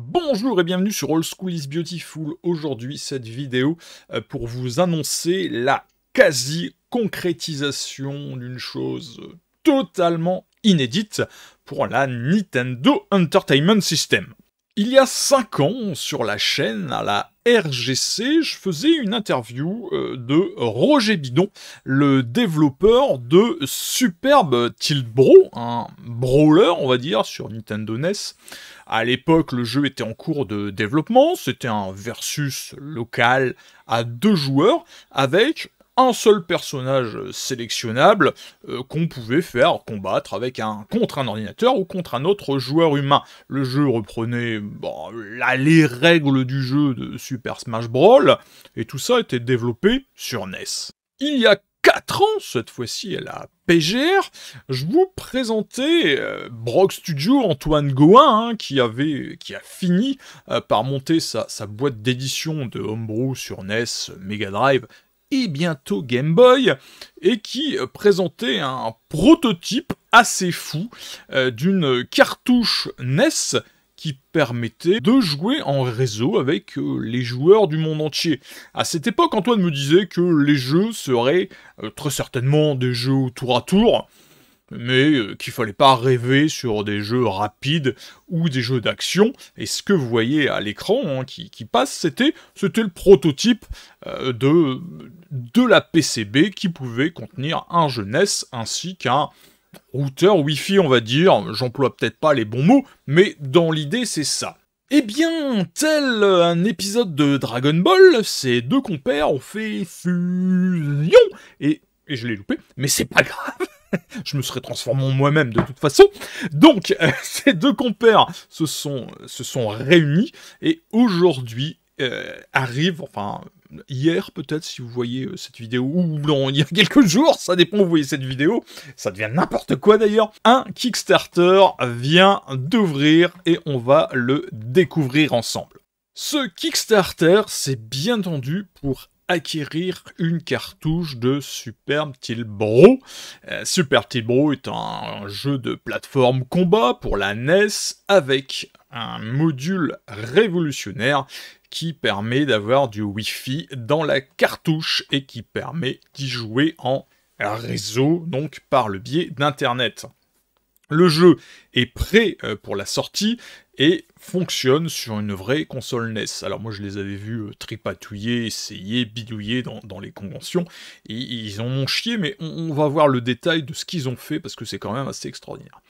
Bonjour et bienvenue sur All School is Beautiful. Aujourd'hui, cette vidéo euh, pour vous annoncer la quasi-concrétisation d'une chose euh, totalement inédite pour la Nintendo Entertainment System. Il y a 5 ans, sur la chaîne, à la RGC, je faisais une interview euh, de Roger Bidon, le développeur de Superb Tilt Bro, un brawler, on va dire, sur Nintendo NES. À l'époque, le jeu était en cours de développement, c'était un versus local à deux joueurs avec un seul personnage sélectionnable euh, qu'on pouvait faire combattre avec un contre un ordinateur ou contre un autre joueur humain. Le jeu reprenait les règles du jeu de Super Smash Bros. et tout ça était développé sur NES. Il y a 4 ans, cette fois-ci à la PGR, je vous présentais euh, Brock Studio Antoine Goin, hein, qui, avait, qui a fini euh, par monter sa, sa boîte d'édition de Homebrew sur NES, Mega Drive et bientôt Game Boy, et qui euh, présentait un prototype assez fou euh, d'une cartouche NES qui permettait de jouer en réseau avec euh, les joueurs du monde entier. À cette époque, Antoine me disait que les jeux seraient très certainement des jeux tour à tour, mais euh, qu'il fallait pas rêver sur des jeux rapides ou des jeux d'action. Et ce que vous voyez à l'écran hein, qui, passe, c'était c'était le prototype euh, de de la PCB qui pouvait contenir un jeu NES ainsi qu'un routeur Wi-Fi, on va dire. J'emploie peut-être pas les bons mots, mais dans l'idée, c'est ça. Eh bien, tel un épisode de Dragon Ball, ces deux compères ont fait fusion et, et je l'ai loupé, mais c'est pas grave. je me serais transformé en moi-même de toute façon. Donc, euh, ces deux compères se sont, se sont réunis et aujourd'hui euh, arrive, enfin, hier peut-être si vous voyez euh, cette vidéo, ou non, il y a quelques jours, ça dépend où vous voyez cette vidéo, ça devient n'importe quoi d'ailleurs, un Kickstarter vient d'ouvrir et on va le découvrir ensemble. Ce Kickstarter, c'est bien tendu pour acquérir une cartouche de Super Tilbro. Euh, Super Tilbro est un jeu de plateforme combat pour la NES avec un module révolutionnaire qui permet d'avoir du Wi-Fi dans la cartouche et qui permet d'y jouer en réseau, donc par le biais d'Internet. Le jeu est prêt euh, pour la sortie et fonctionne sur une vraie console NES. Alors moi je les avais vus euh, tripatouiller, essayer, bidouiller dans, les conventions, et ils en ont chié, mais on va voir le détail de ce qu'ils ont fait parce que c'est quand même assez extraordinaire.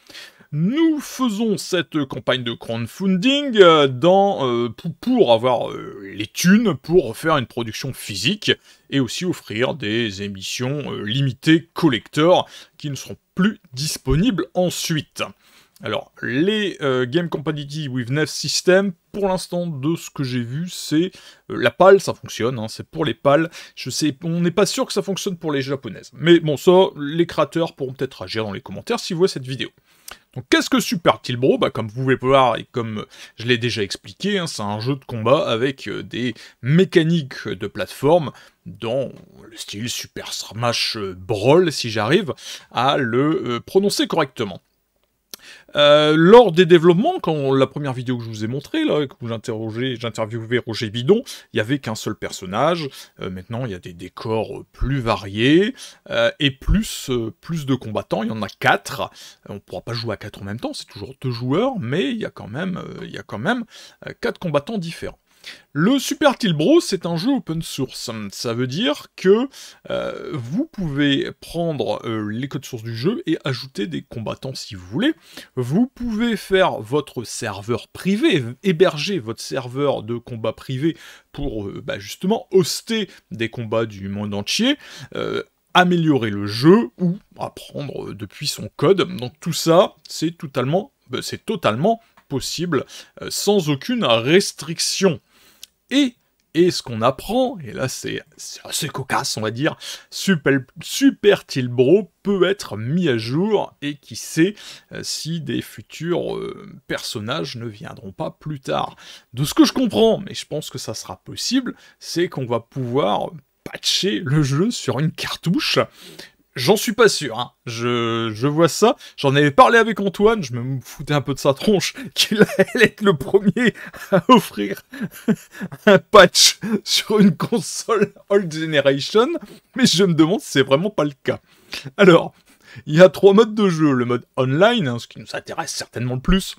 Nous faisons cette campagne de crowdfunding euh, dans, euh, pour avoir euh, les thunes pour faire une production physique et aussi offrir des émissions limitées collecteurs qui ne seront plus disponibles ensuite. Alors, les euh, Game Compatibility with Nef System, pour l'instant, de ce que j'ai vu, c'est la PAL, ça fonctionne, hein, c'est pour les PAL. Je sais, on n'est pas sûr que ça fonctionne pour les japonaises. Mais bon, ça, les créateurs pourront peut-être agir dans les commentaires s'ils vous cette vidéo qu'est-ce que Super Tilbro bah, Comme vous pouvez le voir et comme euh, je l'ai déjà expliqué, hein, c'est un jeu de combat avec euh, des mécaniques de plateforme dans le style Super Smash euh, Brawl, si j'arrive à le prononcer correctement. Euh, lors des développements, quand la première vidéo que je vous ai montrée, là, où j'interviewais Roger Bidon, il n'y avait qu'un seul personnage. Euh, maintenant, il y a des décors euh, plus variés et plus, plus de combattants. Il y en a quatre. on ne pourra pas jouer à quatre en même temps, c'est toujours deux joueurs, mais il y a quand même, il y a quand même quatre combattants différents. Le Super Tilt Bros, c'est un jeu open source. Ça veut dire que euh, vous pouvez prendre euh, les codes sources du jeu et ajouter des combattants si vous voulez. Vous pouvez faire votre serveur privé, héberger votre serveur de combat privé pour euh, bah, justement hoster des combats du monde entier améliorer le jeu ou apprendre depuis son code. Donc tout ça, c'est totalement, bah, c'est totalement possible sans aucune restriction. Et, ce qu'on apprend, et là c'est assez cocasse on va dire, Super, Tilbro peut être mis à jour et qui sait euh, si des futurs euh, personnages ne viendront pas plus tard. De ce que je comprends, mais je pense que ça sera possible, c'est qu'on va pouvoir patcher le jeu sur une cartouche, J'en suis pas sûr, hein. je, je, vois ça. J'en avais parlé avec Antoine, je me foutais un peu de sa tronche qu'il allait être le premier à offrir un patch sur une console Old Generation, mais je me demande si c'est vraiment pas le cas. Alors, il y a trois modes de jeu, le mode online, hein, ce qui nous intéresse certainement le plus,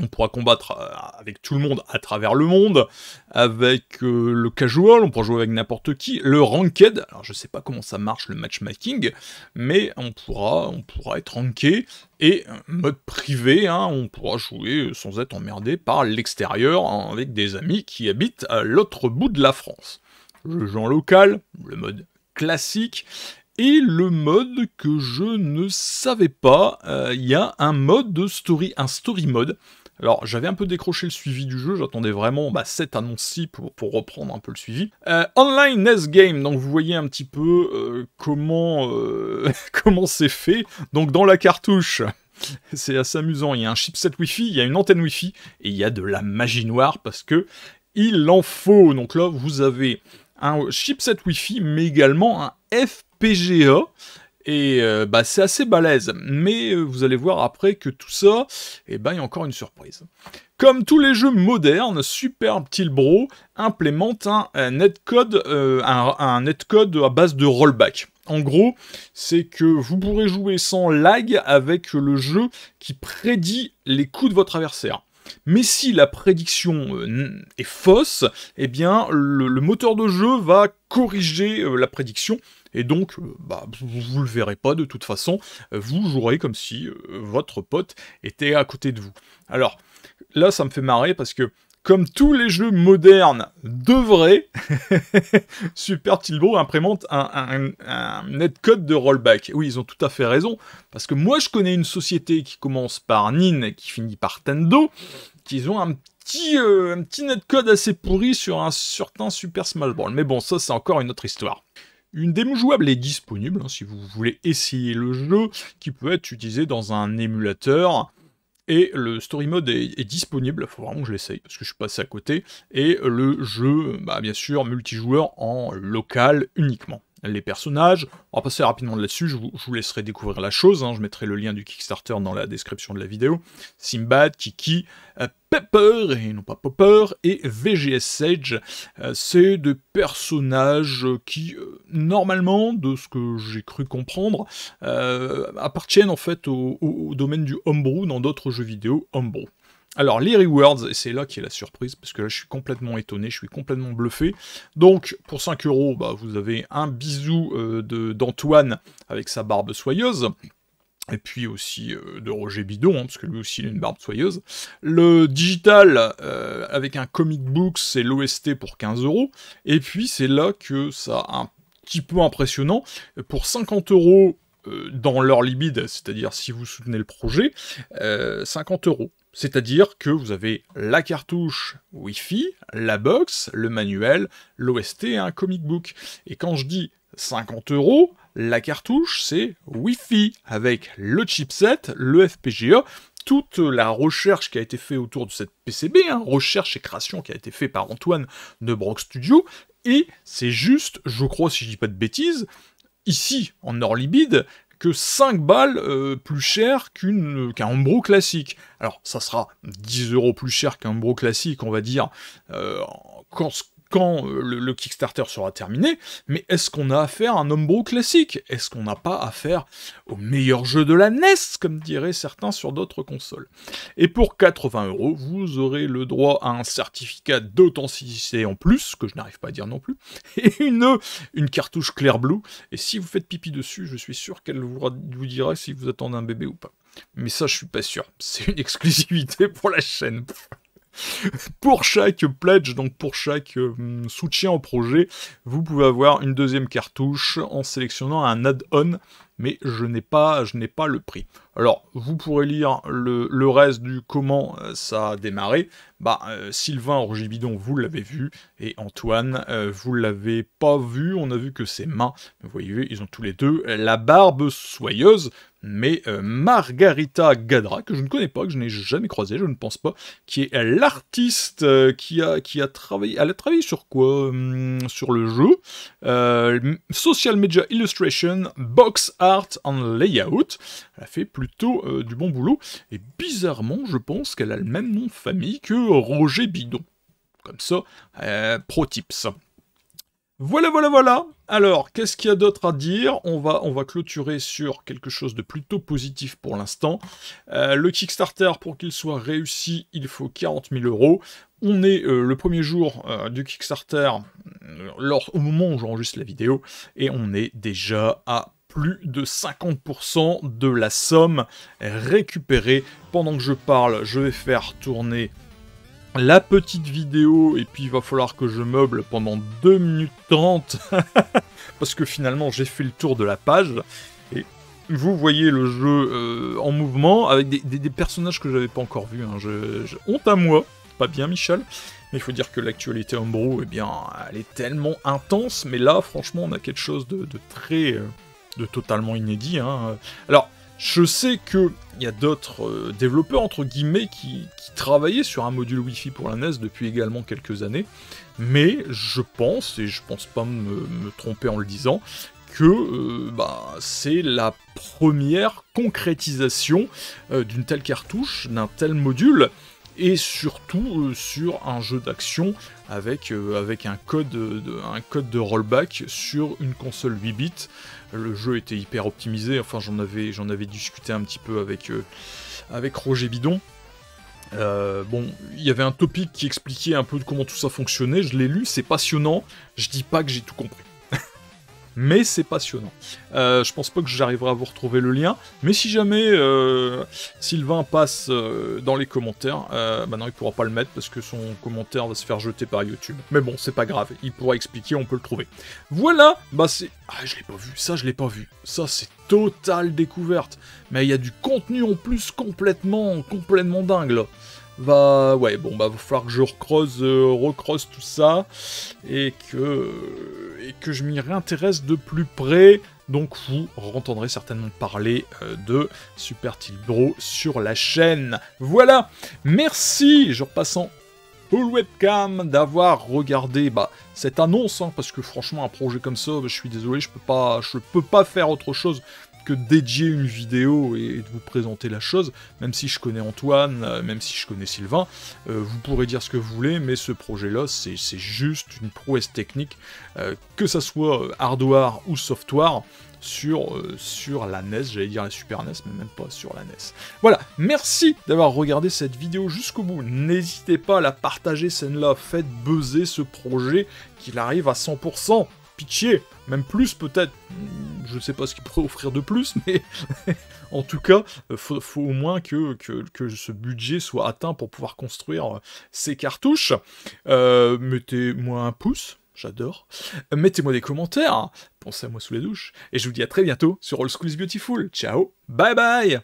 on pourra combattre euh, avec tout le monde à travers le monde, avec euh, le casual, on pourra jouer avec n'importe qui, le ranked, alors je sais pas comment ça marche le matchmaking, mais on pourra, on pourra être ranké, et euh, mode privé, hein. on pourra jouer sans être emmerdé par l'extérieur, hein, avec des amis qui habitent à l'autre bout de la France. Le genre local, le mode classique, et le mode que je ne savais pas, il y a un mode de story, un story mode, alors j'avais un peu décroché le suivi du jeu, j'attendais vraiment bah, cette annonce-ci pour, reprendre un peu le suivi. Euh, online NES Game, donc vous voyez un petit peu euh, comment euh, comment c'est fait. Donc dans la cartouche, c'est assez amusant, il y a un chipset Wi-Fi, il y a une antenne Wi-Fi, et il y a de la magie noire parce que il en faut. Donc là vous avez un chipset Wi-Fi, mais également un FPGA et euh, bah, c'est assez balèze, mais euh, vous allez voir après que tout ça, et eh ben, il y a encore une surprise. Comme tous les jeux modernes, super Tilbro implémente un, netcode, euh, un netcode à base de rollback. En gros, c'est que vous pourrez jouer sans lag avec le jeu qui prédit les coups de votre adversaire. Mais si la prédiction euh, est fausse, eh bien le, moteur de jeu va corriger euh, la prédiction et donc, euh, bah, vous ne le verrez pas de toute façon, vous jouerez comme si votre pote était à côté de vous. Alors, là, ça me fait marrer parce que comme tous les jeux modernes devraient, Super Tilbro implémente un, un, netcode de rollback. Oui, ils ont tout à fait raison, parce que moi je connais une société qui commence par Nin et qui finit par Tendo, qui ont euh, un petit, netcode assez pourri sur un certain Super Small Ball. Mais bon, ça c'est encore une autre histoire. Une démo jouable est disponible hein, si vous voulez essayer le jeu, qui peut être utilisé dans un émulateur et le story mode est, disponible, faut vraiment que je l'essaye parce que je suis passé à côté. Et le jeu, bah, bien sûr, multijoueur en local uniquement les personnages. On va passer rapidement là-dessus, je, vous laisserai découvrir la chose, hein. je mettrai le lien du Kickstarter dans la description de la vidéo. Simbad, Kiki, euh, Pepper, et non pas Popper, et VGS Sage, euh, c'est des personnages qui, euh, normalement, de ce que j'ai cru comprendre, appartiennent en fait au domaine du homebrew dans d'autres jeux vidéo homebrew. Alors, les rewards, et c'est là qui est la surprise, parce que là, je suis complètement étonné, je suis complètement bluffé. Donc, pour 5 euros, bah, vous avez un bisou euh, d'Antoine avec sa barbe soyeuse. Et puis aussi euh, de Roger Bidon, hein, parce que lui aussi il a une barbe soyeuse. Le digital euh, avec un comic book, c'est l'OST pour 15 euros. Et puis c'est là que ça a un petit peu impressionnant. Pour 50 euros dans leur libide, c'est-à-dire si vous soutenez le projet, 50 euros. C'est-à-dire que vous avez la cartouche Wi-Fi, la box, le manuel, l'OST un comic book. Et quand je dis 50 euros, la cartouche c'est Wi-Fi avec le chipset, le FPGA, toute la recherche qui a été faite autour de cette PCB, hein, recherche et création qui a été faite par Antoine de Brock Studio. Et c'est juste, je crois si je dis pas de bêtises, ici en Orlibide, que 5 balles euh, plus cher qu'un qu classique. Alors, ça sera 10 euros plus cher qu'un Umbro classique, on va dire, euh, quand euh, le, Kickstarter sera terminé, mais est-ce qu'on a affaire à un homebrew classique Est-ce qu'on n'a pas affaire au meilleur jeu de la NES, comme diraient certains sur d'autres consoles Et pour 80 euros, vous aurez le droit à un certificat d'authenticité en plus, que je n'arrive pas à dire non plus, et une, une cartouche clair Blue, et si vous faites pipi dessus, je suis sûr qu'elle vous, vous dira si vous attendez un bébé ou pas. Mais ça, je suis pas sûr. C'est une exclusivité pour la chaîne. pour chaque pledge, donc pour chaque euh, soutien au projet, vous pouvez avoir une deuxième cartouche en sélectionnant un add-on mais je n'ai pas, pas le prix. Alors, vous pourrez lire le, reste du comment euh, ça a démarré. Bah, euh, Sylvain Orgibidon, vous l'avez vu, et Antoine, euh, vous l'avez pas vu. On a vu que ses mains, vous voyez, ils ont tous les deux la barbe soyeuse. Mais Margarita Gadra, que je ne connais pas, que je n'ai jamais croisé, je ne pense pas, qui est l'artiste qui, a, qui a travaillé. Elle a travaillé sur quoi hum, Sur le jeu. Social Media Illustration, Box Art Art Layout. Elle a fait plutôt euh, du bon boulot, et bizarrement, je pense qu'elle a le même nom de famille que Roger Bidon. Comme ça, euh, pro tips. Voilà, voilà, voilà. Alors, qu'est-ce qu'il y a d'autre à dire on va, on va clôturer sur quelque chose de plutôt positif pour l'instant. Euh, le Kickstarter, pour qu'il soit réussi, il faut 40 000 euros. On est le premier jour du Kickstarter, au moment où j'enregistre la vidéo, et on est déjà à plus de 50% de la somme récupérée. Pendant que je parle, je vais faire tourner la petite vidéo et puis il va falloir que je meuble pendant 2 minutes 30 parce que finalement j'ai fait le tour de la page et vous voyez le jeu euh, en mouvement avec des, personnages que j'avais pas encore vus. Hein. honte à moi, pas bien Michel. Mais il faut dire que l'actualité Homebrew, eh bien, elle est tellement intense. Mais là, franchement, on a quelque chose de, très, euh, de totalement inédit. Hein. Alors, je sais qu'il y a d'autres euh, développeurs, entre guillemets, qui, travaillaient sur un module Wi-Fi pour la NES depuis également quelques années, mais je pense, et je pense pas me, tromper en le disant, que euh, bah, c'est la première concrétisation euh, d'une telle cartouche, d'un tel module et surtout euh, sur un jeu d'action avec, euh, avec un, code euh, de, un code de rollback sur une console 8 bits. Le jeu était hyper optimisé, enfin j'en avais, j'en avais discuté un petit peu avec, avec Roger Bidon. bon, il y avait un topic qui expliquait un peu comment tout ça fonctionnait. Je l'ai lu, c'est passionnant. Je dis pas que j'ai tout compris mais c'est passionnant. Euh, je pense pas que j'arriverai à vous retrouver le lien, mais si jamais euh, Sylvain passe euh, dans les commentaires, bah non, il pourra pas le mettre parce que son commentaire va se faire jeter par YouTube. Mais bon, c'est pas grave, il pourra expliquer, on peut le trouver. Voilà, bah c'est... Ah, je l'ai pas vu, ça je l'ai pas vu. Ça c'est totale découverte. Mais il y a du contenu en plus complètement, complètement dingue là va... Bah, ouais, bon, bah, va falloir que je recrosse, euh, tout ça, et que, et que je m'y réintéresse de plus près. Donc vous entendrez certainement parler euh, de Super Tilbro sur la chaîne. Voilà, merci, je repasse en full webcam d'avoir regardé bah, cette annonce, hein, parce que franchement un projet comme ça, je suis désolé, je peux pas, je peux pas faire autre chose dédier une vidéo et, de vous présenter la chose, même si je connais Antoine, euh, même si je connais Sylvain, euh, vous pourrez dire ce que vous voulez, mais ce projet-là, c'est juste une prouesse technique, euh, que ça soit hardware ou software, sur, sur la NES, j'allais dire la Super NES, mais même pas sur la NES. Voilà, merci d'avoir regardé cette vidéo jusqu'au bout. N'hésitez pas à la partager, celle-là, faites buzzer ce projet, qu'il arrive à 100%. Pitié, même plus peut-être. Je ne sais pas ce qu'il pourrait offrir de plus, mais en tout cas, euh, faut, au moins que, ce budget soit atteint pour pouvoir construire euh, ces cartouches. Euh, mettez-moi un pouce, j'adore. Mettez-moi des commentaires, hein. pensez à moi sous la douche, et je vous dis à très bientôt sur All School is Beautiful. Ciao, bye bye